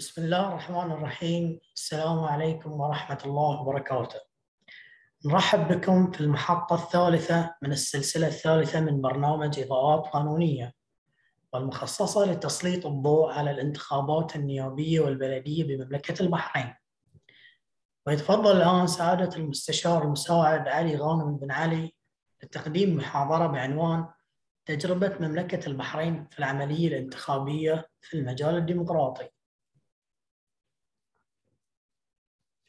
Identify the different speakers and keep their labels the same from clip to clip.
Speaker 1: بسم الله الرحمن الرحيم السلام عليكم ورحمة الله وبركاته نرحب بكم في المحطة الثالثة من السلسلة الثالثة من برنامج إضاءات قانونية والمخصصة لتسليط الضوء على الانتخابات النيابية والبلدية بمملكة البحرين ويتفضل الآن سعادة المستشار المساعد علي غانم بن علي لتقديم محاضرة بعنوان تجربة مملكة البحرين في العملية الانتخابية في المجال الديمقراطي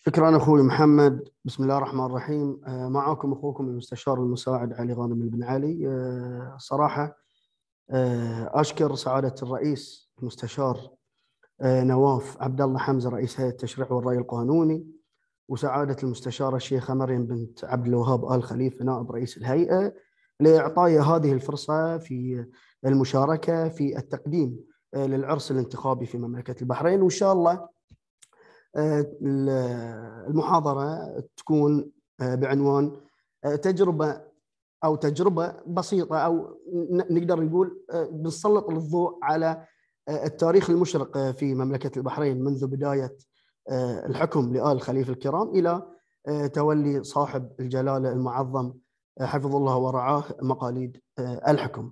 Speaker 2: شكرا اخوي محمد بسم الله الرحمن الرحيم آه، معكم اخوكم المستشار المساعد علي غانم بن علي آه، صراحه آه، اشكر سعاده الرئيس المستشار نواف عبد الله حمزه رئيس هيئه التشريع والراي القانوني وسعاده المستشاره الشيخه مريم بنت عبد الوهاب ال خليفه نائب رئيس الهيئه لاعطائي هذه الفرصه في المشاركه في التقديم للعرس الانتخابي في مملكه البحرين وان شاء الله آه، المحاضره تكون آه، بعنوان آه، تجربه او تجربه بسيطه او نقدر نقول بنسلط الضوء على التاريخ المشرق في مملكه البحرين منذ بدايه الحكم لال الخليفه الكرام الى تولي صاحب الجلاله المعظم حفظ الله ورعاه مقاليد الحكم.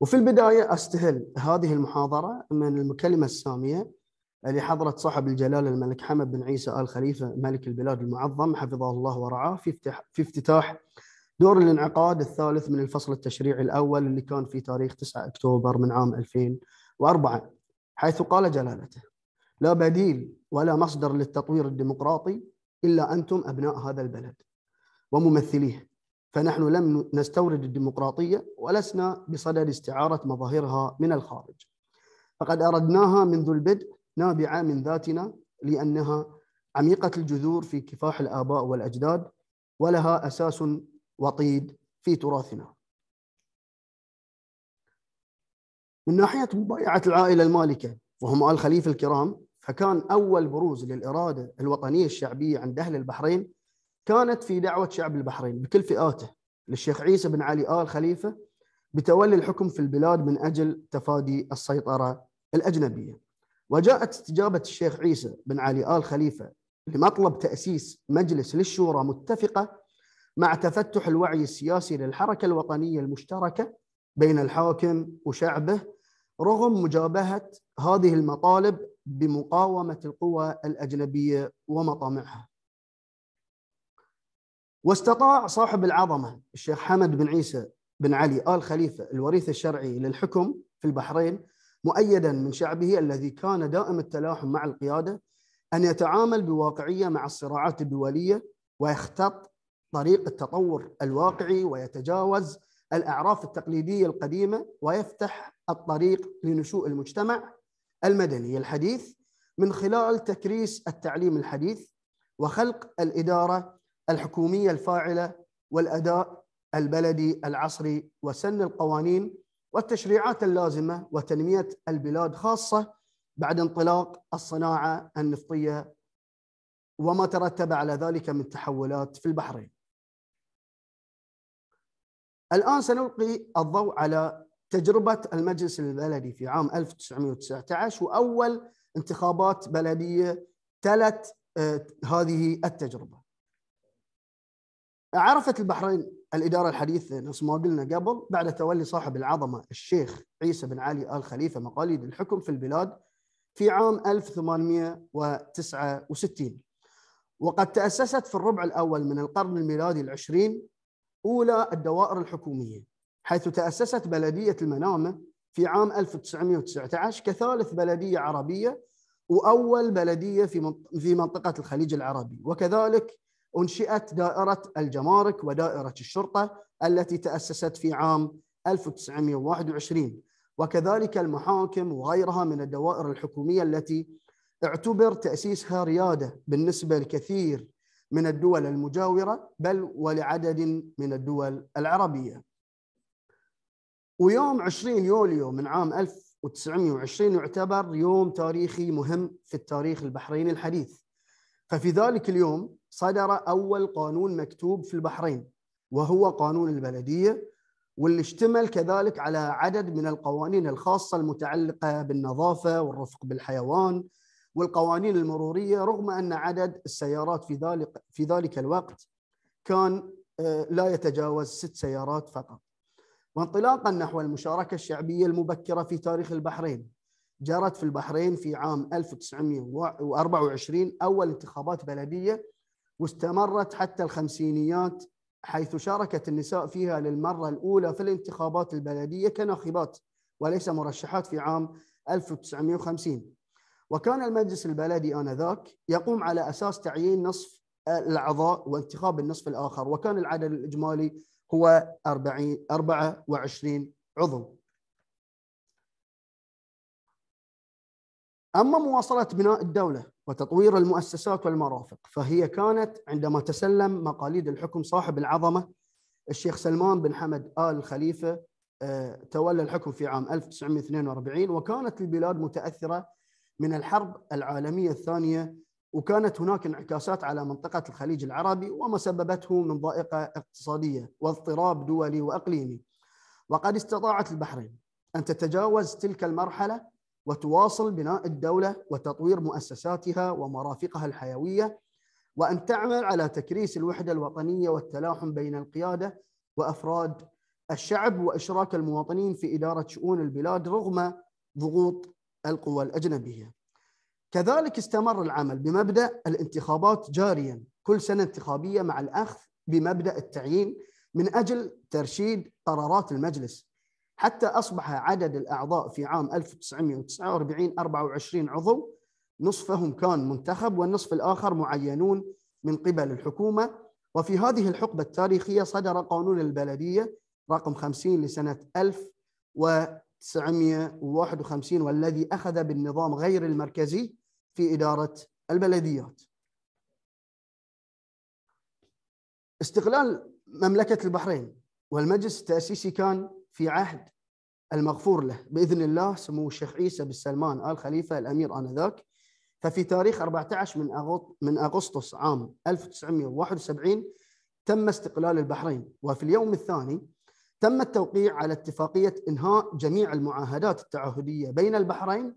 Speaker 2: وفي البدايه استهل هذه المحاضره من المكلمه الساميه لحضرة صاحب الجلالة الملك حمد بن عيسى آل خليفة ملك البلاد المعظم حفظه الله ورعاه في, في افتتاح دور الانعقاد الثالث من الفصل التشريعي الأول اللي كان في تاريخ 9 أكتوبر من عام 2004 حيث قال جلالته لا بديل ولا مصدر للتطوير الديمقراطي إلا أنتم أبناء هذا البلد وممثليه فنحن لم نستورد الديمقراطية ولسنا بصدد استعارة مظاهرها من الخارج فقد أردناها منذ البدء نابعة من ذاتنا لأنها عميقة الجذور في كفاح الآباء والأجداد ولها أساس وطيد في تراثنا من ناحية مبايعة العائلة المالكة وهم آل خليفة الكرام فكان أول بروز للإرادة الوطنية الشعبية عند أهل البحرين كانت في دعوة شعب البحرين بكل فئاته للشيخ عيسى بن علي آل خليفة بتولي الحكم في البلاد من أجل تفادي السيطرة الأجنبية وجاءت استجابة الشيخ عيسى بن علي آل خليفة لمطلب تأسيس مجلس للشورى متفقة مع تفتح الوعي السياسي للحركة الوطنية المشتركة بين الحاكم وشعبه رغم مجابهة هذه المطالب بمقاومة القوى الأجنبية ومطامعها واستطاع صاحب العظمة الشيخ حمد بن عيسى بن علي آل خليفة الوريث الشرعي للحكم في البحرين مؤيدا من شعبه الذي كان دائم التلاحم مع القياده ان يتعامل بواقعيه مع الصراعات الدوليه ويختط طريق التطور الواقعي ويتجاوز الاعراف التقليديه القديمه ويفتح الطريق لنشوء المجتمع المدني الحديث من خلال تكريس التعليم الحديث وخلق الاداره الحكوميه الفاعله والاداء البلدي العصري وسن القوانين والتشريعات اللازمه وتنميه البلاد خاصه بعد انطلاق الصناعه النفطيه وما ترتب على ذلك من تحولات في البحرين. الان سنلقي الضوء على تجربه المجلس البلدي في عام 1919 واول انتخابات بلديه تلت آه، هذه التجربه. عرفت البحرين الإدارة الحديثة نفس ما قلنا قبل بعد تولي صاحب العظمة الشيخ عيسى بن علي آل خليفة مقاليد الحكم في البلاد في عام 1869 وقد تأسست في الربع الأول من القرن الميلادي العشرين أولى الدوائر الحكومية حيث تأسست بلدية المنامة في عام 1919 كثالث بلدية عربية وأول بلدية في منطقة الخليج العربي وكذلك أنشئت دائرة الجمارك ودائرة الشرطة التي تأسست في عام 1921 وكذلك المحاكم وغيرها من الدوائر الحكومية التي اعتبر تأسيسها ريادة بالنسبة لكثير من الدول المجاورة بل ولعدد من الدول العربية ويوم 20 يوليو من عام 1920 يعتبر يوم تاريخي مهم في التاريخ البحريني الحديث ففي ذلك اليوم صدر أول قانون مكتوب في البحرين وهو قانون البلدية واللي اشتمل كذلك على عدد من القوانين الخاصة المتعلقة بالنظافة والرفق بالحيوان والقوانين المرورية رغم أن عدد السيارات في ذلك في ذلك الوقت كان آه، لا يتجاوز ست سيارات فقط وانطلاقا نحو المشاركة الشعبية المبكرة في تاريخ البحرين جرت في البحرين في عام 1924 أول انتخابات بلدية واستمرت حتى الخمسينيات حيث شاركت النساء فيها للمرة الأولى في الانتخابات البلدية كناخبات وليس مرشحات في عام 1950 وكان المجلس البلدي آنذاك يقوم على أساس تعيين نصف الأعضاء وانتخاب النصف الآخر وكان العدد الإجمالي هو 24 عضو أما مواصلة بناء الدولة وتطوير المؤسسات والمرافق فهي كانت عندما تسلم مقاليد الحكم صاحب العظمة الشيخ سلمان بن حمد آل خليفة آه، تولى الحكم في عام 1942 وكانت البلاد متأثرة من الحرب العالمية الثانية وكانت هناك انعكاسات على منطقة الخليج العربي وما سببته من ضائقة اقتصادية واضطراب دولي وأقليمي وقد استطاعت البحرين أن تتجاوز تلك المرحلة وتواصل بناء الدولة وتطوير مؤسساتها ومرافقها الحيوية وأن تعمل على تكريس الوحدة الوطنية والتلاحم بين القيادة وأفراد الشعب وإشراك المواطنين في إدارة شؤون البلاد رغم ضغوط القوى الأجنبية كذلك استمر العمل بمبدأ الانتخابات جاريا كل سنة انتخابية مع الأخذ بمبدأ التعيين من أجل ترشيد قرارات المجلس حتى أصبح عدد الأعضاء في عام 1949 24 عضو نصفهم كان منتخب والنصف الآخر معينون من قبل الحكومة وفي هذه الحقبة التاريخية صدر قانون البلدية رقم 50 لسنة 1951 والذي أخذ بالنظام غير المركزي في إدارة البلديات استقلال مملكة البحرين والمجلس التأسيسي كان في عهد المغفور له باذن الله سمو الشيخ عيسى بن سلمان ال خليفه الامير انذاك ففي تاريخ 14 من من اغسطس عام 1971 تم استقلال البحرين وفي اليوم الثاني تم التوقيع على اتفاقيه انهاء جميع المعاهدات التعهديه بين البحرين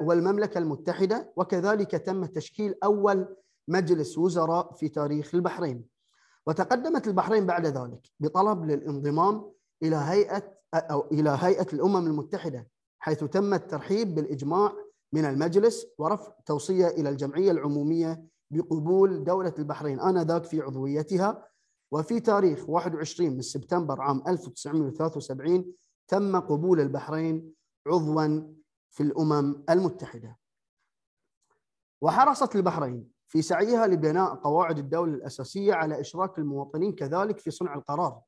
Speaker 2: والمملكه المتحده وكذلك تم تشكيل اول مجلس وزراء في تاريخ البحرين وتقدمت البحرين بعد ذلك بطلب للانضمام إلى هيئة أو إلى هيئة الأمم المتحدة حيث تم الترحيب بالإجماع من المجلس ورفع توصية إلى الجمعية العمومية بقبول دولة البحرين آنذاك في عضويتها وفي تاريخ 21 من سبتمبر عام 1973 تم قبول البحرين عضوا في الأمم المتحدة وحرصت البحرين في سعيها لبناء قواعد الدولة الأساسية على إشراك المواطنين كذلك في صنع القرار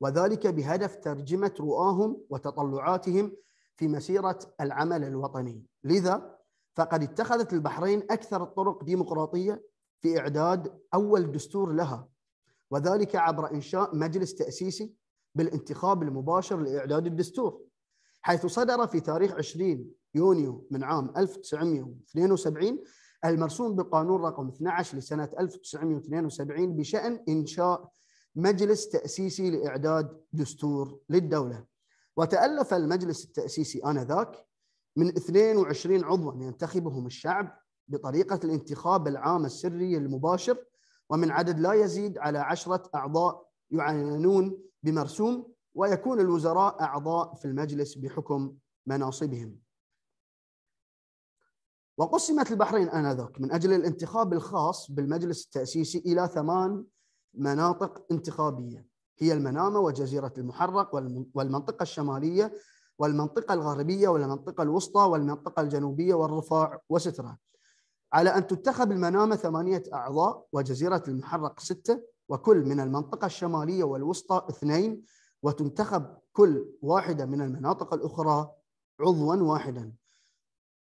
Speaker 2: وذلك بهدف ترجمة رؤاهم وتطلعاتهم في مسيرة العمل الوطني لذا فقد اتخذت البحرين أكثر الطرق ديمقراطية في إعداد أول دستور لها وذلك عبر إنشاء مجلس تأسيسي بالانتخاب المباشر لإعداد الدستور حيث صدر في تاريخ 20 يونيو من عام 1972 المرسوم بالقانون رقم 12 لسنة 1972 بشأن إنشاء مجلس تأسيسي لإعداد دستور للدولة وتألف المجلس التأسيسي آنذاك من 22 عضوا ينتخبهم الشعب بطريقة الانتخاب العام السري المباشر ومن عدد لا يزيد على عشرة أعضاء يعينون بمرسوم ويكون الوزراء أعضاء في المجلس بحكم مناصبهم وقسمت البحرين آنذاك من أجل الانتخاب الخاص بالمجلس التأسيسي إلى ثمان مناطق انتخابية هي المنامة وجزيرة المحرق والمنطقة الشمالية والمنطقة الغربية والمنطقة الوسطى والمنطقة الجنوبية والرفاع وسترة على أن تتخذ المنامة ثمانية أعضاء وجزيرة المحرق ستة وكل من المنطقة الشمالية والوسطى اثنين وتنتخب كل واحدة من المناطق الأخرى عضوا واحدا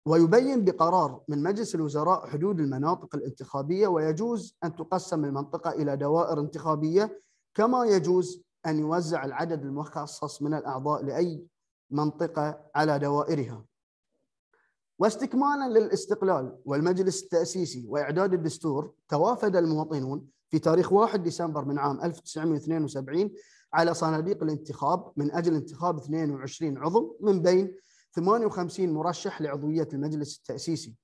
Speaker 2: ويبين بقرار من مجلس الوزراء حدود المناطق الانتخابية ويجوز أن تقسم المنطقة إلى دوائر انتخابية كما يجوز أن يوزع العدد المخصص من الأعضاء لأي منطقة على دوائرها واستكمالا للاستقلال والمجلس التأسيسي وإعداد الدستور توافد المواطنون في تاريخ 1 ديسمبر من عام 1972 على صناديق الانتخاب من أجل انتخاب 22 عضو من بين 58 مرشح لعضوية المجلس التأسيسي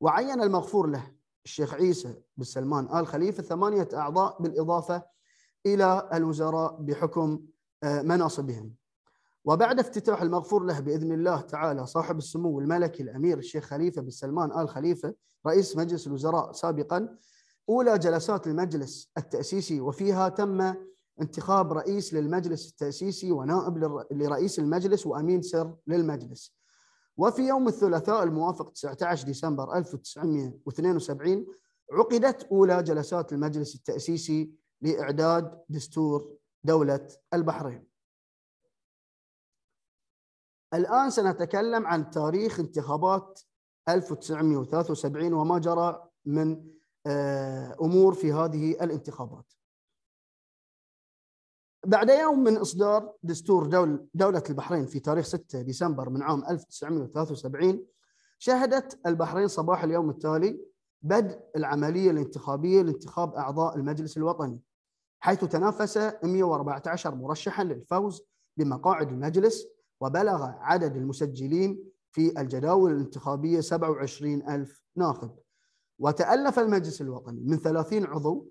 Speaker 2: وعين المغفور له الشيخ عيسى بن سلمان آل خليفة ثمانية أعضاء بالإضافة إلى الوزراء بحكم آه، مناصبهم وبعد افتتاح المغفور له بإذن الله تعالى صاحب السمو الملكي الأمير الشيخ خليفة بن سلمان آل خليفة رئيس مجلس الوزراء سابقا أولى جلسات المجلس التأسيسي وفيها تم انتخاب رئيس للمجلس التأسيسي ونائب لرئيس المجلس وأمين سر للمجلس وفي يوم الثلاثاء الموافق 19 ديسمبر 1972 عقدت أولى جلسات المجلس التأسيسي لإعداد دستور دولة البحرين الآن سنتكلم عن تاريخ انتخابات 1973 وما جرى من آه، أمور في هذه الانتخابات بعد يوم من إصدار دستور دول دولة البحرين في تاريخ 6 ديسمبر من عام 1973 شهدت البحرين صباح اليوم التالي بدء العملية الانتخابية لانتخاب أعضاء المجلس الوطني حيث تنافس 114 مرشحا للفوز بمقاعد المجلس وبلغ عدد المسجلين في الجداول الانتخابية 27000 ناخب وتألف المجلس الوطني من 30 عضو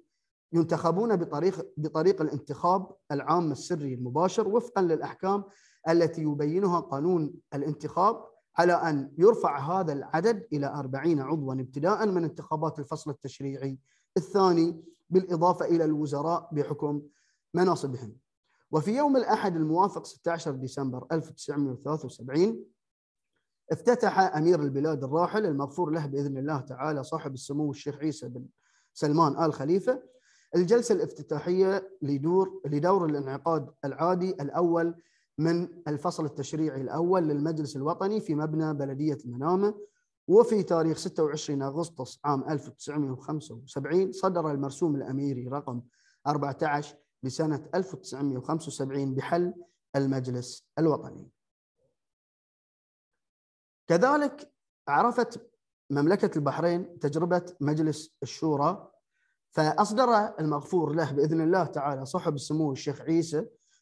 Speaker 2: ينتخبون بطريق بطريق الانتخاب العام السري المباشر وفقا للاحكام التي يبينها قانون الانتخاب على ان يرفع هذا العدد الى 40 عضوا ابتداء من انتخابات الفصل التشريعي الثاني بالاضافه الى الوزراء بحكم مناصبهم. وفي يوم الاحد الموافق 16 ديسمبر 1973 افتتح امير البلاد الراحل المغفور له باذن الله تعالى صاحب السمو الشيخ عيسى بن سلمان ال خليفه الجلسة الافتتاحية لدور لدور الانعقاد العادي الأول من الفصل التشريعي الأول للمجلس الوطني في مبنى بلدية المنامة وفي تاريخ 26 أغسطس عام 1975 صدر المرسوم الأميري رقم 14 لسنة 1975 بحل المجلس الوطني كذلك عرفت مملكة البحرين تجربة مجلس الشورى فأصدر المغفور له بإذن الله تعالى صاحب السمو الشيخ عيسى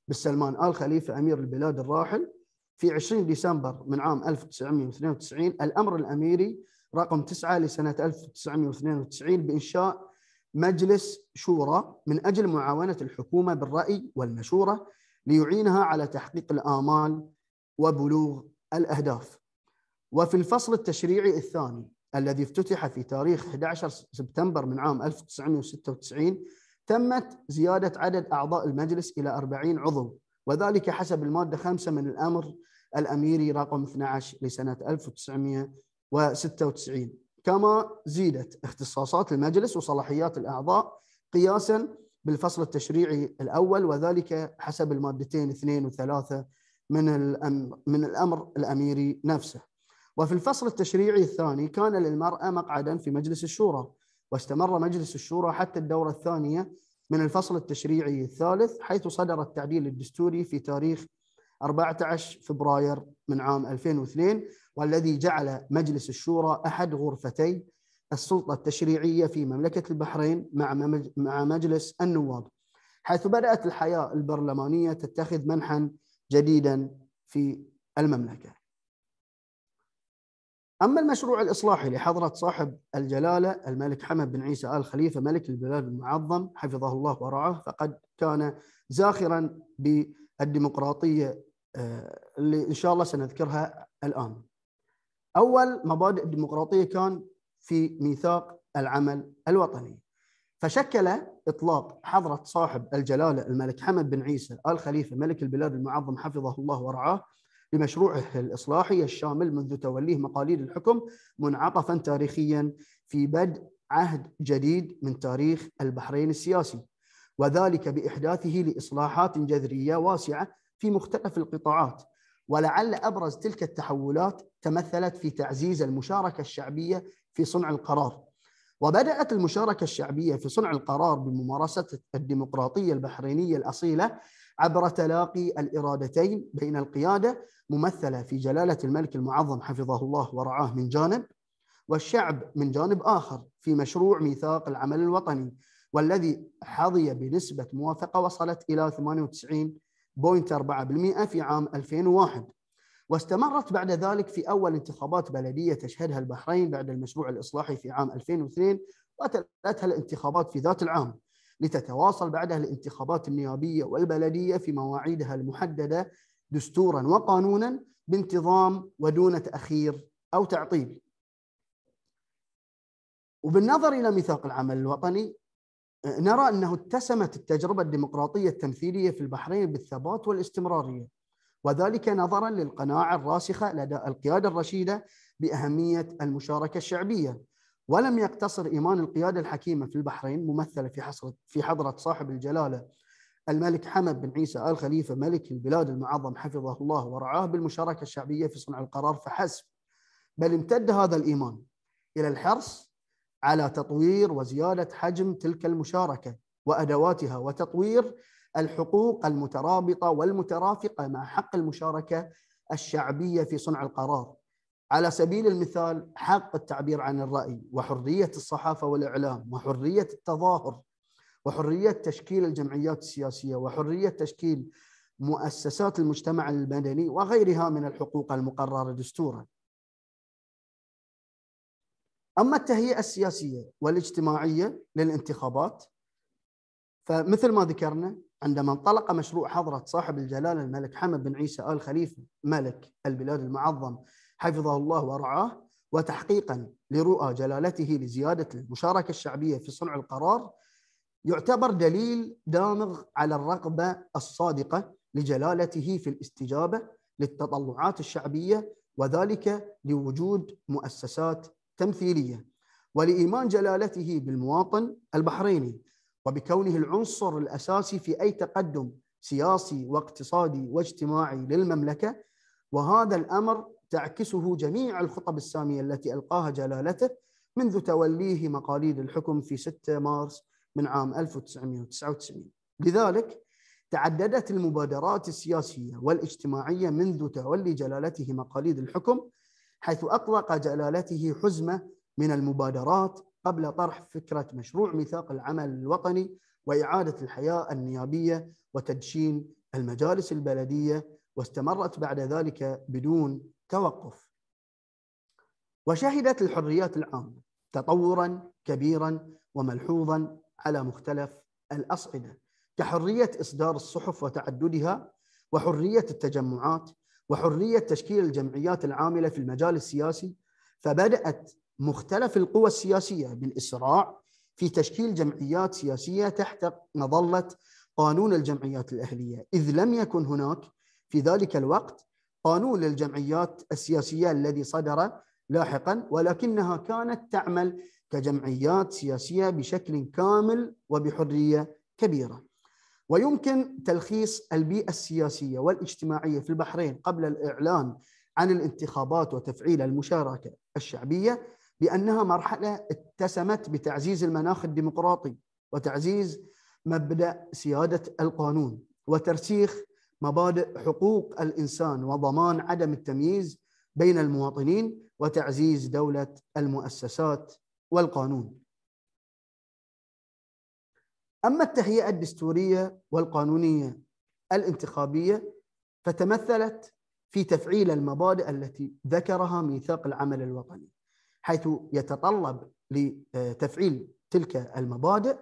Speaker 2: بن سلمان آل خليفة أمير البلاد الراحل في 20 ديسمبر من عام 1992 الأمر الأميري رقم 9 لسنة 1992 بإنشاء مجلس شورى من أجل معاونة الحكومة بالرأي والمشورة ليعينها على تحقيق الآمال وبلوغ الأهداف وفي الفصل التشريعي الثاني الذي افتتح في تاريخ 11 سبتمبر من عام 1996 تمت زيادة عدد أعضاء المجلس إلى 40 عضو وذلك حسب المادة 5 من الأمر الأميري رقم 12 لسنة 1996 كما زيدت اختصاصات المجلس وصلاحيات الأعضاء قياسا بالفصل التشريعي الأول وذلك حسب المادتين 2 و3 من الأمر, من الأمر الأميري نفسه وفي الفصل التشريعي الثاني كان للمرأة مقعدا في مجلس الشورى واستمر مجلس الشورى حتى الدورة الثانية من الفصل التشريعي الثالث حيث صدر التعديل الدستوري في تاريخ 14 فبراير من عام 2002 والذي جعل مجلس الشورى أحد غرفتي السلطة التشريعية في مملكة البحرين مع مجلس النواب حيث بدأت الحياة البرلمانية تتخذ منحا جديدا في المملكة أما المشروع الإصلاحي لحضرة صاحب الجلالة الملك حمد بن عيسى آل خليفة ملك البلاد المعظم حفظه الله ورعاه فقد كان زاخرا بالديمقراطية آه، اللي إن شاء الله سنذكرها الآن أول مبادئ الديمقراطية كان في ميثاق العمل الوطني فشكل إطلاق حضرة صاحب الجلالة الملك حمد بن عيسى آل خليفة ملك البلاد المعظم حفظه الله ورعاه لمشروعه الإصلاحي الشامل منذ توليه مقاليد الحكم منعطفا تاريخيا في بدء عهد جديد من تاريخ البحرين السياسي وذلك بإحداثه لإصلاحات جذرية واسعة في مختلف القطاعات ولعل أبرز تلك التحولات تمثلت في تعزيز المشاركة الشعبية في صنع القرار وبدأت المشاركة الشعبية في صنع القرار بممارسة الديمقراطية البحرينية الأصيلة عبر تلاقي الارادتين بين القياده ممثله في جلاله الملك المعظم حفظه الله ورعاه من جانب والشعب من جانب اخر في مشروع ميثاق العمل الوطني والذي حظي بنسبه موافقه وصلت الى 98.4% في عام 2001 واستمرت بعد ذلك في أول انتخابات بلدية تشهدها البحرين بعد المشروع الإصلاحي في عام 2002 وتلتها الانتخابات في ذات العام لتتواصل بعدها الانتخابات النيابية والبلدية في مواعيدها المحددة دستورا وقانونا بانتظام ودون تأخير أو تعطيل وبالنظر إلى ميثاق العمل الوطني آه، نرى أنه اتسمت التجربة الديمقراطية التمثيلية في البحرين بالثبات والاستمرارية وذلك نظرا للقناعة الراسخة لدى القيادة الرشيدة بأهمية المشاركة الشعبية ولم يقتصر إيمان القيادة الحكيمة في البحرين ممثلة في حصر في حضرة صاحب الجلالة الملك حمد بن عيسى آل خليفة ملك البلاد المعظم حفظه الله ورعاه بالمشاركة الشعبية في صنع القرار فحسب بل امتد هذا الإيمان إلى الحرص على تطوير وزيادة حجم تلك المشاركة وأدواتها وتطوير الحقوق المترابطة والمترافقة مع حق المشاركة الشعبية في صنع القرار على سبيل المثال حق التعبير عن الرأي وحرية الصحافة والإعلام وحرية التظاهر وحرية تشكيل الجمعيات السياسية وحرية تشكيل مؤسسات المجتمع المدني وغيرها من الحقوق المقررة دستورا أما التهيئة السياسية والاجتماعية للانتخابات فمثل ما ذكرنا عندما انطلق مشروع حضرة صاحب الجلالة الملك حمد بن عيسى آل خليفة ملك البلاد المعظم حفظه الله ورعاه وتحقيقا لرؤى جلالته لزياده المشاركه الشعبيه في صنع القرار يعتبر دليل دامغ على الرغبه الصادقه لجلالته في الاستجابه للتطلعات الشعبيه وذلك لوجود مؤسسات تمثيليه ولايمان جلالته بالمواطن البحريني وبكونه العنصر الاساسي في اي تقدم سياسي واقتصادي واجتماعي للمملكه وهذا الامر تعكسه جميع الخطب السامية التي ألقاها جلالته منذ توليه مقاليد الحكم في 6 مارس من عام 1999 لذلك تعددت المبادرات السياسية والاجتماعية منذ تولي جلالته مقاليد الحكم حيث أطلق جلالته حزمة من المبادرات قبل طرح فكرة مشروع ميثاق العمل الوطني وإعادة الحياة النيابية وتدشين المجالس البلدية واستمرت بعد ذلك بدون توقف وشهدت الحريات العامة تطورا كبيرا وملحوظا على مختلف الأصعدة كحرية إصدار الصحف وتعددها وحرية التجمعات وحرية تشكيل الجمعيات العاملة في المجال السياسي فبدأت مختلف القوى السياسية بالإسراع في تشكيل جمعيات سياسية تحت مظلة قانون الجمعيات الأهلية إذ لم يكن هناك في ذلك الوقت قانون للجمعيات السياسية الذي صدر لاحقا ولكنها كانت تعمل كجمعيات سياسية بشكل كامل وبحرية كبيرة ويمكن تلخيص البيئة السياسية والاجتماعية في البحرين قبل الإعلان عن الانتخابات وتفعيل المشاركة الشعبية بأنها مرحلة اتسمت بتعزيز المناخ الديمقراطي وتعزيز مبدأ سيادة القانون وترسيخ مبادئ حقوق الانسان وضمان عدم التمييز بين المواطنين وتعزيز دوله المؤسسات والقانون. اما التهيئه الدستوريه والقانونيه الانتخابيه فتمثلت في تفعيل المبادئ التي ذكرها ميثاق العمل الوطني حيث يتطلب لتفعيل تلك المبادئ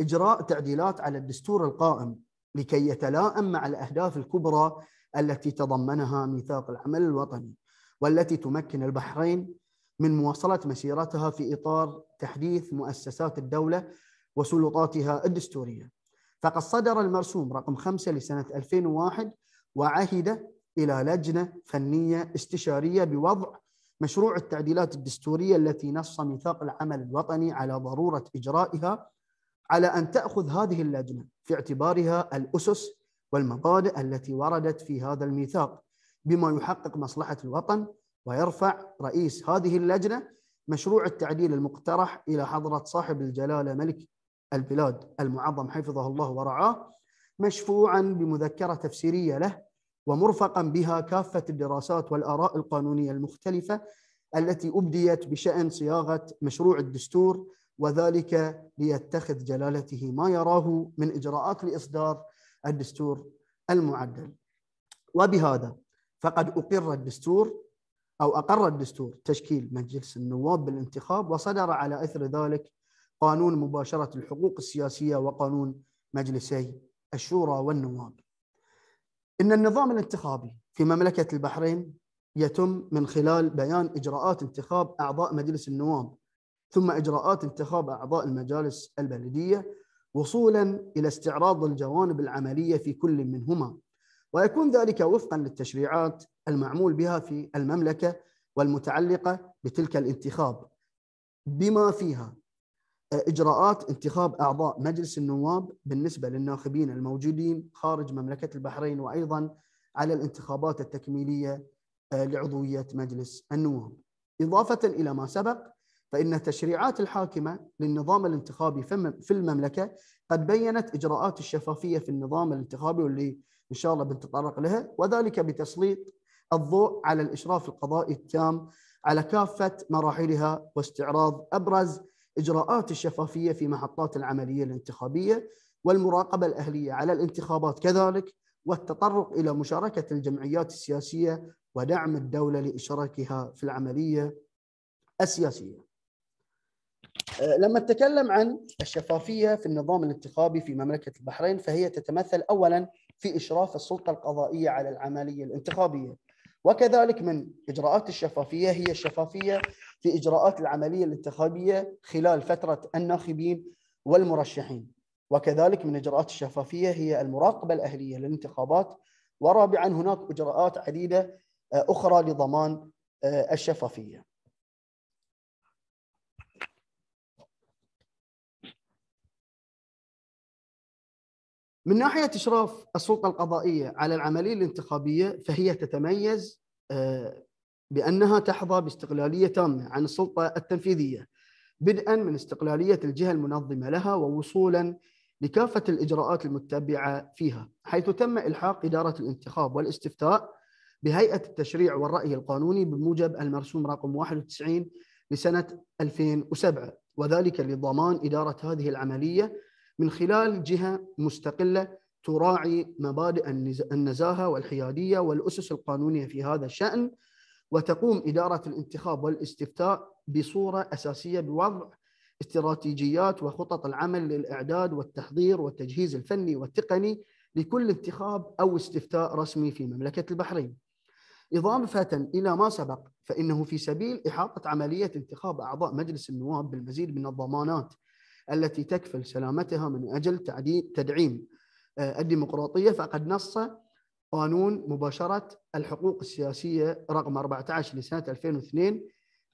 Speaker 2: اجراء تعديلات على الدستور القائم لكي يتلائم مع الأهداف الكبرى التي تضمنها ميثاق العمل الوطني والتي تمكن البحرين من مواصلة مسيرتها في إطار تحديث مؤسسات الدولة وسلطاتها الدستورية فقد صدر المرسوم رقم 5 لسنة 2001 وعهد إلى لجنة فنية استشارية بوضع مشروع التعديلات الدستورية التي نص ميثاق العمل الوطني على ضرورة إجرائها على ان تاخذ هذه اللجنه في اعتبارها الاسس والمبادئ التي وردت في هذا الميثاق بما يحقق مصلحه الوطن ويرفع رئيس هذه اللجنه مشروع التعديل المقترح الى حضره صاحب الجلاله ملك البلاد المعظم حفظه الله ورعاه مشفوعا بمذكره تفسيريه له ومرفقا بها كافه الدراسات والاراء القانونيه المختلفه التي ابديت بشان صياغه مشروع الدستور وذلك ليتخذ جلالته ما يراه من إجراءات لإصدار الدستور المعدل وبهذا فقد أقر الدستور أو أقر الدستور تشكيل مجلس النواب بالانتخاب وصدر على إثر ذلك قانون مباشرة الحقوق السياسية وقانون مجلسي الشورى والنواب إن النظام الانتخابي في مملكة البحرين يتم من خلال بيان إجراءات انتخاب أعضاء مجلس النواب ثم إجراءات انتخاب أعضاء المجالس البلدية وصولا إلى استعراض الجوانب العملية في كل منهما ويكون ذلك وفقا للتشريعات المعمول بها في المملكة والمتعلقة بتلك الانتخاب بما فيها إجراءات انتخاب أعضاء مجلس النواب بالنسبة للناخبين الموجودين خارج مملكة البحرين وأيضا على الانتخابات التكميلية آه، لعضوية مجلس النواب إضافة إلى ما سبق فإن تشريعات الحاكمة للنظام الانتخابي في المملكة قد بيّنت إجراءات الشفافية في النظام الانتخابي واللي إن شاء الله بنتطرق لها وذلك بتسليط الضوء على الإشراف القضائي التام على كافة مراحلها واستعراض أبرز إجراءات الشفافية في محطات العملية الانتخابية والمراقبة الأهلية على الانتخابات كذلك والتطرق إلى مشاركة الجمعيات السياسية ودعم الدولة لإشراكها في العملية السياسية آه، لما نتكلم عن الشفافية في النظام الانتخابي في مملكة البحرين فهي تتمثل أولا في إشراف السلطة القضائية على العملية الانتخابية وكذلك من إجراءات الشفافية هي الشفافية في إجراءات العملية الانتخابية خلال فترة الناخبين والمرشحين وكذلك من إجراءات الشفافية هي المراقبة الأهلية للانتخابات ورابعا هناك إجراءات عديدة آه، أخرى لضمان آه، الشفافية من ناحيه اشراف السلطه القضائيه على العمليه الانتخابيه فهي تتميز آه، بانها تحظى باستقلاليه تامه عن السلطه التنفيذيه بدءا من استقلاليه الجهه المنظمه لها ووصولا لكافه الاجراءات المتبعه فيها حيث تم الحاق اداره الانتخاب والاستفتاء بهيئه التشريع والراي القانوني بموجب المرسوم رقم 91 لسنه 2007 وذلك لضمان اداره هذه العمليه من خلال جهة مستقلة تراعي مبادئ النزاهة والحيادية والأسس القانونية في هذا الشأن وتقوم إدارة الانتخاب والاستفتاء بصورة أساسية بوضع استراتيجيات وخطط العمل للإعداد والتحضير والتجهيز الفني والتقني لكل انتخاب أو استفتاء رسمي في مملكة البحرين إضافة إلى ما سبق فإنه في سبيل إحاطة عملية انتخاب أعضاء مجلس النواب بالمزيد من الضمانات التي تكفل سلامتها من أجل تدعيم آه، الديمقراطية فقد نص قانون مباشرة الحقوق السياسية رقم 14 لسنة 2002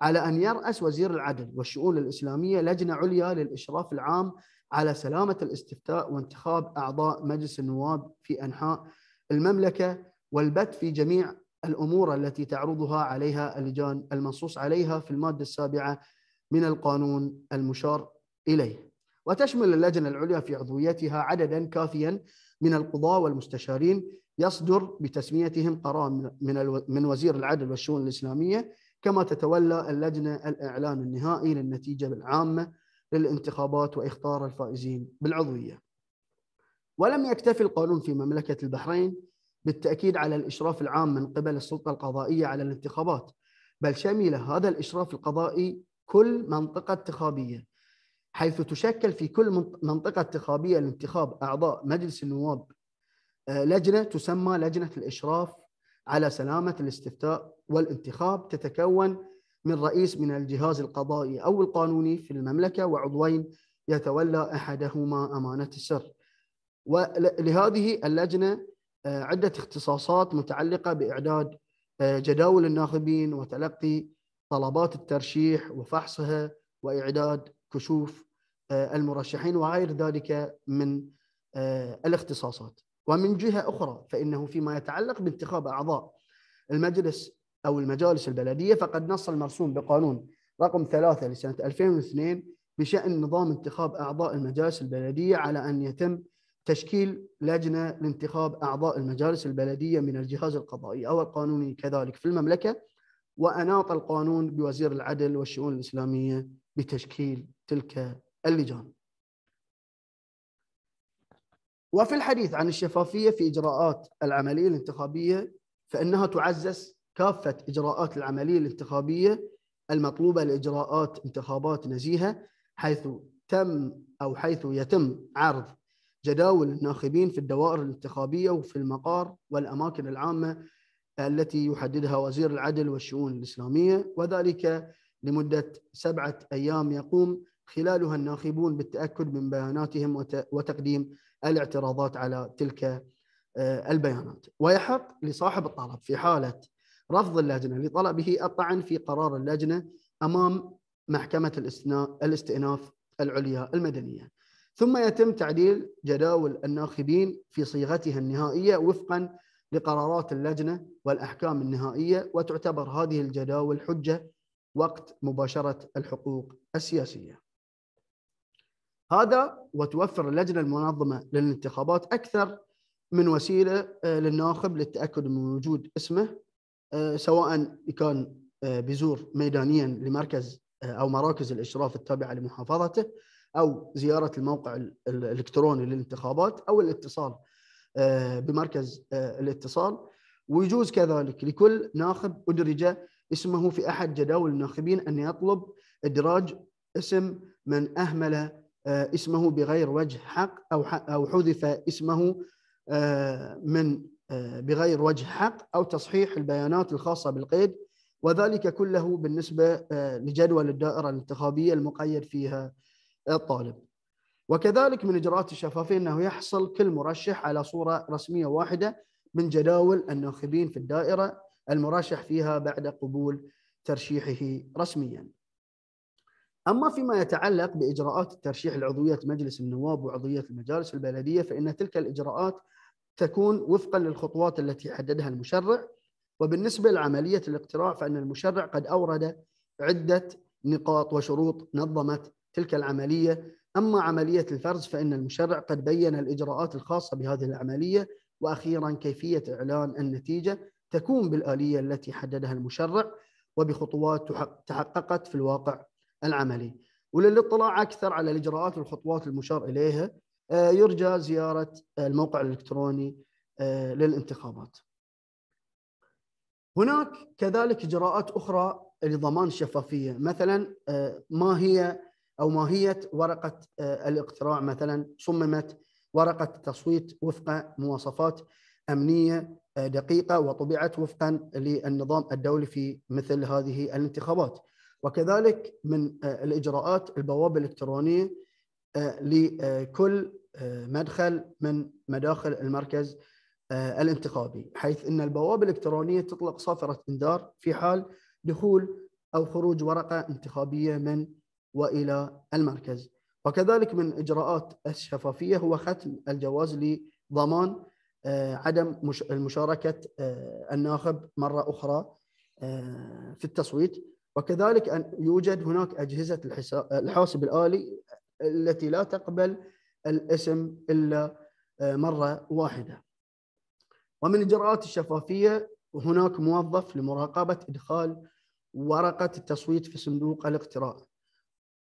Speaker 2: على أن يرأس وزير العدل والشؤون الإسلامية لجنة عليا للإشراف العام على سلامة الاستفتاء وانتخاب أعضاء مجلس النواب في أنحاء المملكة والبت في جميع الأمور التي تعرضها عليها اللجان المنصوص عليها في المادة السابعة من القانون المشار إليه وتشمل اللجنة العليا في عضويتها عددا كافيا من القضاة والمستشارين يصدر بتسميتهم قرار من من وزير العدل والشؤون الإسلامية كما تتولى اللجنة الإعلان النهائي للنتيجة العامة للانتخابات وإختار الفائزين بالعضوية ولم يكتفي القانون في مملكة البحرين بالتأكيد على الإشراف العام من قبل السلطة القضائية على الانتخابات بل شمل هذا الإشراف القضائي كل منطقة انتخابية حيث تشكل في كل منطقة انتخابية لانتخاب أعضاء مجلس النواب آه، لجنة تسمى لجنة الإشراف على سلامة الاستفتاء والانتخاب تتكون من رئيس من الجهاز القضائي أو القانوني في المملكة وعضوين يتولى أحدهما أمانة السر ولهذه اللجنة آه، عدة اختصاصات متعلقة بإعداد آه، جداول الناخبين وتلقي طلبات الترشيح وفحصها وإعداد كشوف آه، المرشحين وغير ذلك من آه، الاختصاصات ومن جهة أخرى فإنه فيما يتعلق بانتخاب أعضاء المجلس أو المجالس البلدية فقد نص المرسوم بقانون رقم ثلاثة لسنة 2002 بشأن نظام انتخاب أعضاء المجالس البلدية على أن يتم تشكيل لجنة لانتخاب أعضاء المجالس البلدية من الجهاز القضائي أو القانوني كذلك في المملكة وأناط القانون بوزير العدل والشؤون الإسلامية بتشكيل تلك اللجان وفي الحديث عن الشفافية في إجراءات العملية الانتخابية فإنها تعزز كافة إجراءات العملية الانتخابية المطلوبة لإجراءات انتخابات نزيهة حيث تم أو حيث يتم عرض جداول الناخبين في الدوائر الانتخابية وفي المقار والأماكن العامة التي يحددها وزير العدل والشؤون الإسلامية وذلك لمدة سبعة أيام يقوم خلالها الناخبون بالتأكد من بياناتهم وتقديم الاعتراضات على تلك آه، البيانات ويحق لصاحب الطلب في حالة رفض اللجنة لطلبه الطعن في قرار اللجنة أمام محكمة الاستئناف العليا المدنية ثم يتم تعديل جداول الناخبين في صيغتها النهائية وفقا لقرارات اللجنة والأحكام النهائية وتعتبر هذه الجداول حجة وقت مباشرة الحقوق السياسية هذا وتوفر اللجنة المنظمة للانتخابات أكثر من وسيلة آه، للناخب للتأكد من وجود اسمه آه، سواء كان آه، بزور ميدانيا لمركز أو مراكز الإشراف التابعة لمحافظته أو زيارة الموقع الإلكتروني للانتخابات أو الاتصال بمركز الاتصال ويجوز كذلك لكل ناخب أدرج اسمه في أحد جداول الناخبين أن يطلب إدراج اسم من أهمل آه، اسمه بغير وجه حق أو أو حذف اسمه آه، من آه، بغير وجه حق أو تصحيح البيانات الخاصة بالقيد وذلك كله بالنسبة لجدول الدائرة الانتخابية المقيد فيها الطالب وكذلك من إجراءات الشفافية أنه يحصل كل مرشح على صورة رسمية واحدة من جداول الناخبين في الدائرة المرشح فيها بعد قبول ترشيحه رسمياً أما فيما يتعلق بإجراءات الترشيح لعضوية مجلس النواب وعضوية المجالس البلدية فإن تلك الإجراءات تكون وفقا للخطوات التي حددها المشرع وبالنسبة لعملية الاقتراع فإن المشرع قد أورد عدة نقاط وشروط نظمت تلك العملية أما عملية الفرز فإن المشرع قد بين الإجراءات الخاصة بهذه العملية وأخيرا كيفية إعلان النتيجة تكون بالآلية التي حددها المشرع وبخطوات تحققت في الواقع العملي وللاطلاع اكثر على الاجراءات والخطوات المشار اليها آه، يرجى زياره آه، الموقع الالكتروني آه، للانتخابات. هناك كذلك اجراءات اخرى لضمان الشفافيه مثلا ما هي او ماهيه ورقه الاقتراع مثلا صممت ورقه التصويت وفق مواصفات امنيه دقيقه وطبعت وفقا للنظام الدولي في مثل هذه الانتخابات. وكذلك من آه، الاجراءات البوابه الالكترونيه آه، لكل آه، مدخل من مداخل المركز الانتخابي حيث ان البوابه الالكترونيه تطلق صافره انذار في حال دخول او خروج ورقه انتخابيه من والى المركز وكذلك من اجراءات الشفافيه هو ختم الجواز لضمان عدم مشاركه الناخب مره اخرى في التصويت وكذلك أن يوجد هناك أجهزة الحاسب الآلي التي لا تقبل الاسم إلا آه، مرة واحدة ومن إجراءات الشفافية هناك موظف لمراقبة إدخال ورقة التصويت في صندوق الاقتراع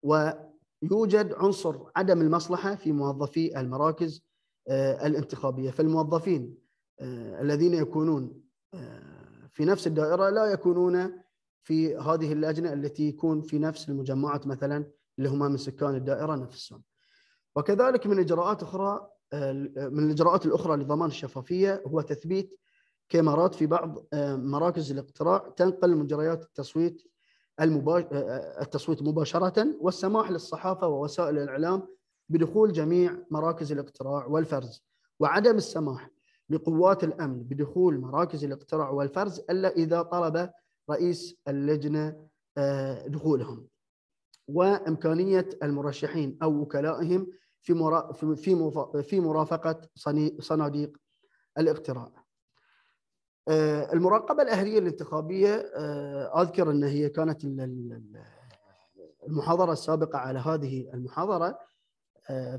Speaker 2: ويوجد عنصر عدم المصلحة في موظفي المراكز آه، الانتخابية فالموظفين آه، الذين يكونون في نفس الدائرة لا يكونون في هذه اللجنه التي يكون في نفس المجمعات مثلا اللي هم من سكان الدائره نفسهم. وكذلك من اجراءات اخرى آه، من الاجراءات الاخرى لضمان الشفافيه هو تثبيت كاميرات في بعض آه، مراكز الاقتراع تنقل مجريات التصويت المباشر آه، التصويت مباشره والسماح للصحافه ووسائل الاعلام بدخول جميع مراكز الاقتراع والفرز وعدم السماح لقوات الامن بدخول مراكز الاقتراع والفرز الا اذا طلب رئيس اللجنه آه، دخولهم وامكانيه المرشحين او وكلائهم في في في مرافقه صناديق الاقتراع. آه، المراقبه الاهليه الانتخابيه آه، اذكر ان هي كانت المحاضره السابقه على هذه المحاضره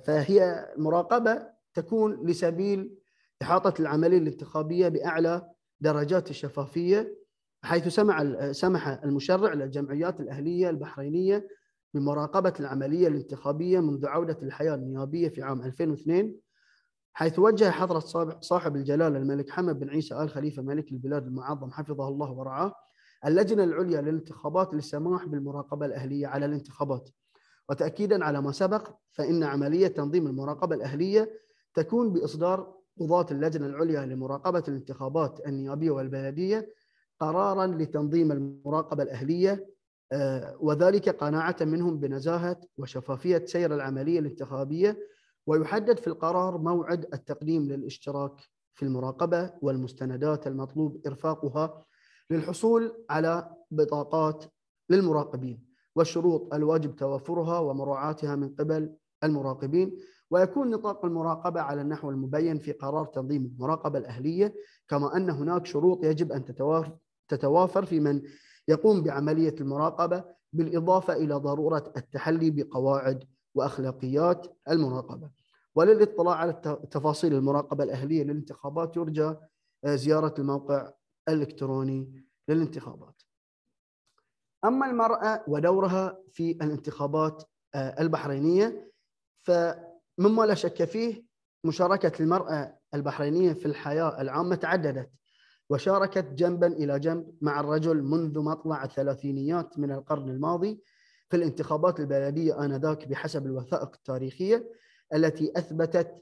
Speaker 2: فهي مراقبه تكون لسبيل احاطه العمليه الانتخابيه باعلى درجات الشفافيه حيث سمع سمح المشرع للجمعيات الأهلية البحرينية بمراقبة العملية الانتخابية منذ عودة الحياة النيابية في عام 2002 حيث وجه حضرة صاحب الجلالة الملك حمد بن عيسى آل خليفة ملك البلاد المعظم حفظه الله ورعاه اللجنة العليا للانتخابات للسماح بالمراقبة الأهلية على الانتخابات وتأكيدا على ما سبق فإن عملية تنظيم المراقبة الأهلية تكون بإصدار قضاة اللجنة العليا لمراقبة الانتخابات النيابية والبلدية قرارا لتنظيم المراقبه الاهليه آه، وذلك قناعه منهم بنزاهه وشفافيه سير العمليه الانتخابيه ويحدد في القرار موعد التقديم للاشتراك في المراقبه والمستندات المطلوب ارفاقها للحصول على بطاقات للمراقبين والشروط الواجب توفرها ومراعاتها من قبل المراقبين ويكون نطاق المراقبة على النحو المبين في قرار تنظيم المراقبة الأهلية كما أن هناك شروط يجب أن تتوافر تتوافر في من يقوم بعملية المراقبة بالإضافة إلى ضرورة التحلي بقواعد وأخلاقيات المراقبة وللاطلاع على تفاصيل المراقبة الأهلية للانتخابات يرجى آه، زيارة الموقع الإلكتروني للانتخابات أما المرأة ودورها في الانتخابات آه، البحرينية فمما لا شك فيه مشاركة المرأة البحرينية في الحياة العامة تعددت وشاركت جنبا إلى جنب مع الرجل منذ مطلع الثلاثينيات من القرن الماضي في الانتخابات البلدية آنذاك بحسب الوثائق التاريخية التي أثبتت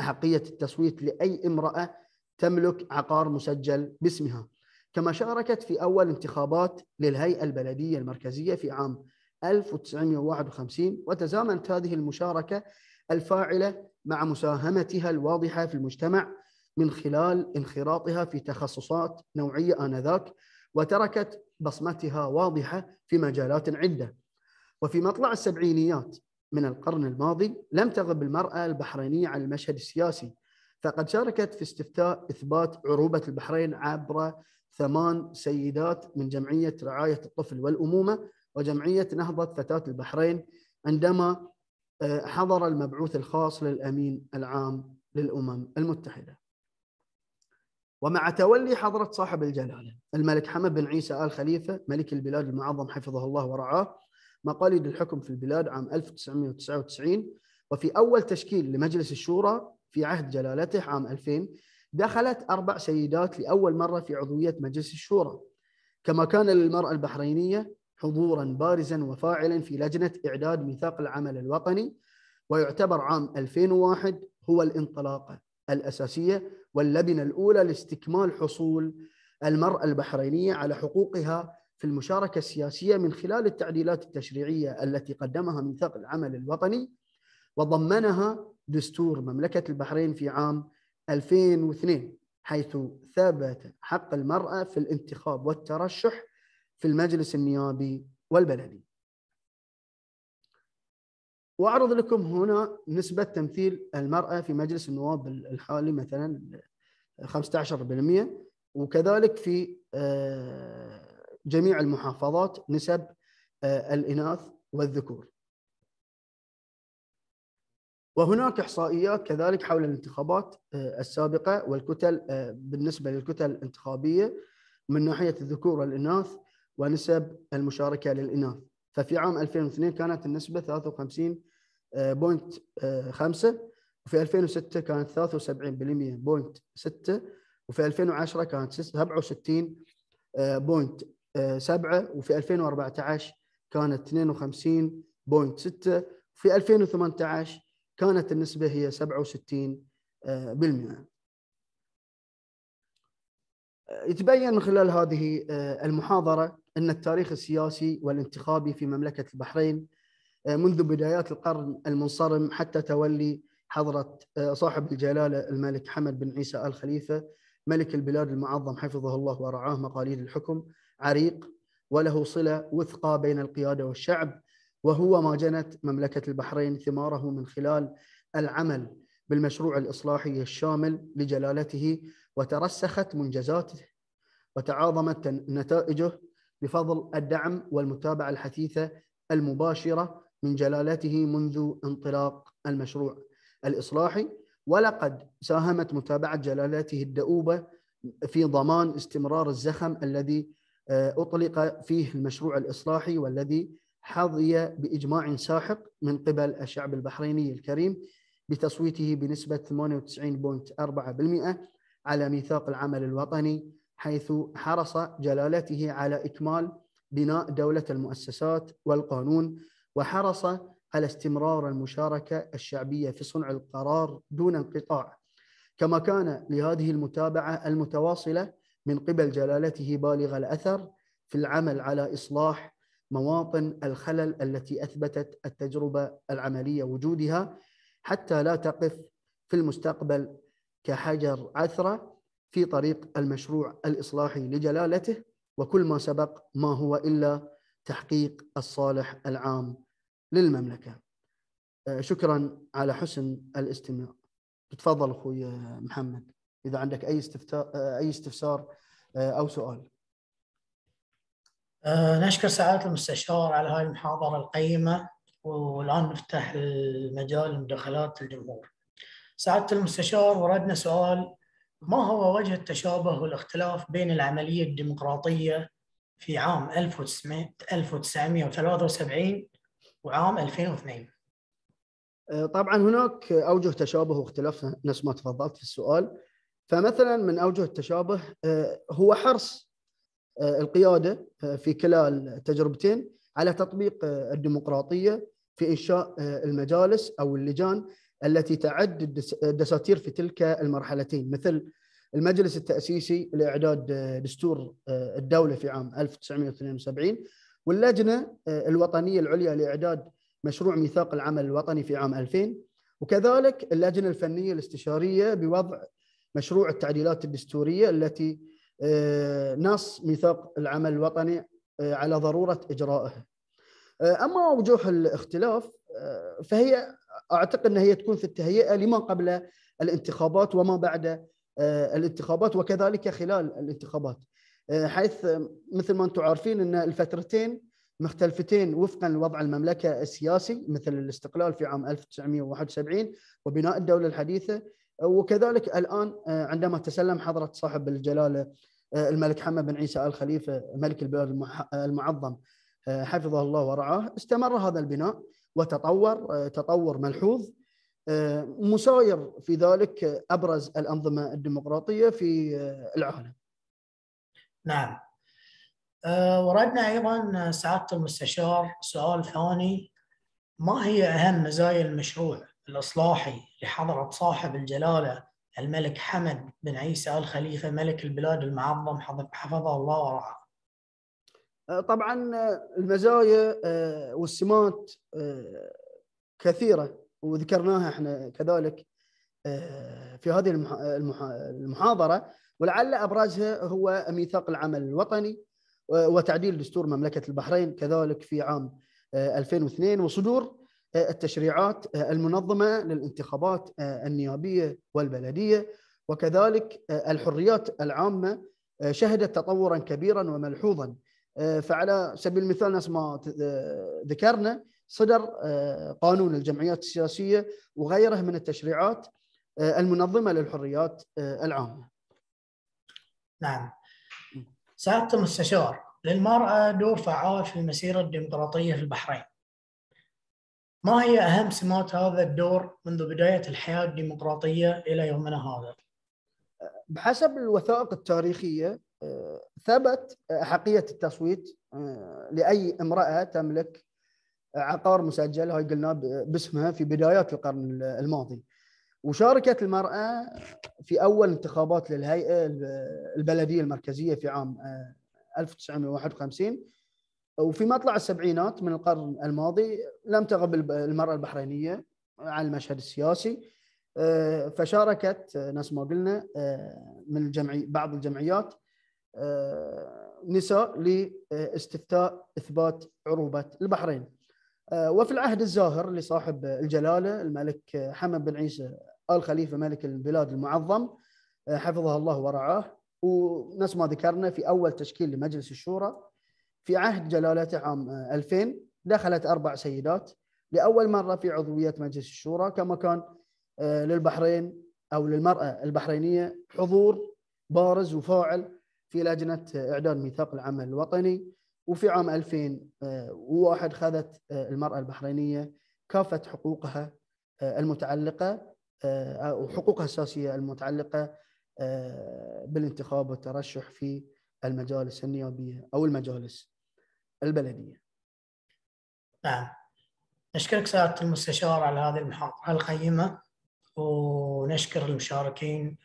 Speaker 2: أحقية التصويت لأي امرأة تملك عقار مسجل باسمها كما شاركت في أول انتخابات للهيئة البلدية المركزية في عام 1951 وتزامنت هذه المشاركة الفاعلة مع مساهمتها الواضحة في المجتمع من خلال انخراطها في تخصصات نوعية آنذاك وتركت بصمتها واضحة في مجالات عدة وفي مطلع السبعينيات من القرن الماضي لم تغب المرأة البحرينية عن المشهد السياسي فقد شاركت في استفتاء إثبات عروبة البحرين عبر ثمان سيدات من جمعية رعاية الطفل والأمومة وجمعية نهضة فتاة البحرين عندما آه، حضر المبعوث الخاص للأمين العام للأمم المتحدة ومع تولي حضرة صاحب الجلالة الملك حمد بن عيسى آل خليفة ملك البلاد المعظم حفظه الله ورعاه مقاليد الحكم في البلاد عام 1999 وفي أول تشكيل لمجلس الشورى في عهد جلالته عام 2000 دخلت أربع سيدات لأول مرة في عضوية مجلس الشورى كما كان للمرأة البحرينية حضورا بارزا وفاعلا في لجنة إعداد ميثاق العمل الوطني ويعتبر عام 2001 هو الانطلاقة الأساسية واللبنة الأولى لاستكمال حصول المرأة البحرينية على حقوقها في المشاركة السياسية من خلال التعديلات التشريعية التي قدمها ميثاق العمل الوطني وضمنها دستور مملكة البحرين في عام 2002 حيث ثبت حق المرأة في الانتخاب والترشح في المجلس النيابي والبلدي واعرض لكم هنا نسبه تمثيل المراه في مجلس النواب الحالي مثلا 15% وكذلك في آه، جميع المحافظات نسب آه، الاناث والذكور. وهناك احصائيات كذلك حول الانتخابات آه، السابقه والكتل بالنسبه للكتل الانتخابيه من ناحيه الذكور والاناث ونسب المشاركه للاناث. ففي عام 2002 كانت النسبة 53.5 آه، آه، وفي 2006 كانت 73.6 وفي 2010 كانت 67.7 آه، وفي 2014 كانت 52.6 وفي في 2018 كانت النسبة هي 67% يتبين من خلال هذه المحاضرة أن التاريخ السياسي والانتخابي في مملكة البحرين آه، منذ بدايات القرن المنصرم حتى تولي حضرة آه، صاحب الجلالة الملك حمد بن عيسى آل خليفة ملك البلاد المعظم حفظه الله ورعاه مقاليد الحكم عريق وله صلة وثقة بين القيادة والشعب وهو ما جنت مملكة البحرين ثماره من خلال العمل بالمشروع الإصلاحي الشامل لجلالته وترسخت منجزاته وتعاظمت نتائجه بفضل الدعم والمتابعة الحثيثة المباشرة من جلالته منذ انطلاق المشروع الإصلاحي ولقد ساهمت متابعة جلالته الدؤوبة في ضمان استمرار الزخم الذي آه، أطلق فيه المشروع الإصلاحي والذي حظي بإجماع ساحق من قبل الشعب البحريني الكريم بتصويته بنسبة 98.4% على ميثاق العمل الوطني حيث حرص جلالته على إكمال بناء دولة المؤسسات والقانون وحرص على استمرار المشاركة الشعبية في صنع القرار دون انقطاع كما كان لهذه المتابعة المتواصلة من قبل جلالته بالغ الأثر في العمل على إصلاح مواطن الخلل التي أثبتت التجربة العملية وجودها حتى لا تقف في المستقبل كحجر عثرة في طريق المشروع الإصلاحي لجلالته وكل ما سبق ما هو إلا تحقيق الصالح العام للمملكة آه، شكرا على حسن الاستماع تفضل أخوي آه، محمد إذا عندك أي, آه، أي استفسار أو سؤال نشكر سعادة المستشار على هذه المحاضرة القيمة والآن
Speaker 1: نفتح المجال لمداخلات الجمهور سعادة المستشار وردنا سؤال ما هو وجه التشابه والاختلاف بين العملية الديمقراطية في عام 1973 وعام 2002
Speaker 2: أه، طبعا هناك أوجه تشابه واختلاف نفس ما تفضلت في السؤال فمثلا من أوجه التشابه أه، هو حرص أه، القيادة في كلا التجربتين على تطبيق الديمقراطية في إنشاء المجالس أو اللجان التي تعد الدساتير في تلك المرحلتين مثل المجلس التأسيسي لإعداد آه، دستور آه، الدولة في عام 1972 واللجنة آه، الوطنية العليا لإعداد مشروع ميثاق العمل الوطني في عام 2000 وكذلك اللجنة الفنية الاستشارية بوضع مشروع التعديلات الدستورية التي نص ميثاق العمل الوطني على ضرورة إجرائها أما وجوه الاختلاف فهي اعتقد انها هي تكون في التهيئه لما قبل الانتخابات وما بعد آه، الانتخابات وكذلك خلال الانتخابات آه، حيث مثل ما انتم عارفين ان الفترتين مختلفتين وفقا لوضع المملكه السياسي مثل الاستقلال في عام 1971 وبناء الدوله الحديثه وكذلك الان آه، عندما تسلم حضره صاحب الجلاله الملك حمد بن عيسى ال خليفه ملك البلاد المعظم حفظه الله ورعاه استمر هذا البناء وتطور آه، تطور ملحوظ آه، مساير في ذلك ابرز الانظمه الديمقراطيه في آه، العالم.
Speaker 1: نعم. وردنا ايضا سعاده المستشار سؤال ثاني ما هي اهم مزايا المشروع الاصلاحي لحضره صاحب الجلاله الملك حمد بن عيسى ال خليفه ملك البلاد المعظم حفظه الله ورعاه؟
Speaker 2: آه، طبعا آه، المزايا آه، والسمات كثيره وذكرناها احنا كذلك في هذه المحاضره ولعل ابرزها هو ميثاق العمل الوطني وتعديل دستور مملكه البحرين كذلك في عام 2002 وصدور التشريعات المنظمه للانتخابات النيابيه والبلديه وكذلك الحريات العامه شهدت تطورا كبيرا وملحوظا آه، فعلى سبيل المثال نفس ما آه، ذكرنا صدر آه، قانون الجمعيات السياسيه وغيره من التشريعات المنظمه للحريات العامه. نعم. سعادة المستشار
Speaker 1: للمرأة دور فعال في المسيرة الديمقراطية في البحرين ما هي أهم سمات هذا الدور منذ بداية الحياة الديمقراطية إلى يومنا هذا؟
Speaker 2: بحسب الوثائق التاريخية ثبت أحقية التصويت آه، لأي امرأة تملك عقار مسجل هاي قلنا باسمها في بدايات القرن الماضي وشاركت المرأة في أول انتخابات للهيئة البلدية المركزية في عام 1951 آه، وفي مطلع السبعينات من القرن الماضي لم تغب المرأة البحرينية على المشهد السياسي آه، فشاركت نفس ما قلنا من الجمعي بعض الجمعيات آه، نساء لاستفتاء اثبات عروبه البحرين. آه، وفي العهد الزاهر لصاحب الجلاله الملك حمد بن عيسى ال خليفه ملك البلاد المعظم آه، حفظه الله ورعاه ونفس ما ذكرنا في اول تشكيل لمجلس الشورى في عهد جلالته عام 2000 دخلت اربع سيدات لاول مره في عضويه مجلس الشورى كما كان للبحرين او للمراه البحرينيه حضور بارز وفاعل في لجنه اعداد ميثاق العمل الوطني وفي عام 2001 آه، خذت آه، المراه البحرينيه كافه حقوقها آه، المتعلقه وحقوقها الاساسيه المتعلقه بالانتخاب والترشح في المجالس النيابيه او المجالس البلديه. نعم. نشكرك سيادة
Speaker 1: المستشار على هذه المحاضره القيمه ونشكر المشاركين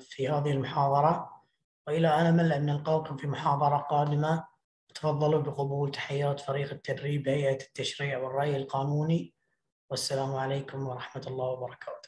Speaker 1: في هذه المحاضره. وإلى أن ملأ من نلقاكم في محاضرة قادمة تفضلوا بقبول تحيات فريق التدريب هيئة التشريع والرأي القانوني
Speaker 2: والسلام عليكم ورحمة الله وبركاته